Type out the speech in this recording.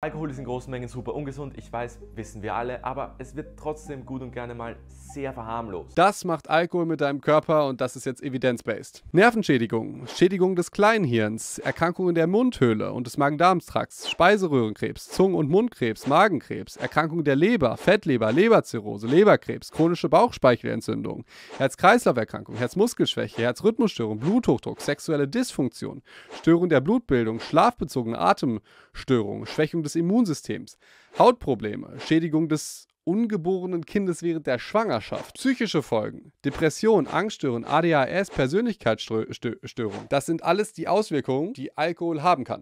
Alkohol ist in großen Mengen super ungesund, ich weiß, wissen wir alle, aber es wird trotzdem gut und gerne mal sehr verharmlos. Das macht Alkohol mit deinem Körper und das ist jetzt evidenz-based. Nervenschädigung, Schädigung des Kleinhirns, Erkrankungen der Mundhöhle und des Magen-Darm-Trakts, Speiseröhrenkrebs, Zungen- und Mundkrebs, Magenkrebs, Erkrankungen der Leber, Fettleber, Leberzirrhose, Leberkrebs, chronische Bauchspeichelentzündung, Herz-Kreislauf-Erkrankung, herz Herzrhythmusstörung, Bluthochdruck, sexuelle Dysfunktion, Störung der Blutbildung, schlafbezogene Atemstörung, Schwächung des des Immunsystems, Hautprobleme, Schädigung des ungeborenen Kindes während der Schwangerschaft, psychische Folgen, Depression, Angststörung, ADHS, Persönlichkeitsstörung. Das sind alles die Auswirkungen, die Alkohol haben kann.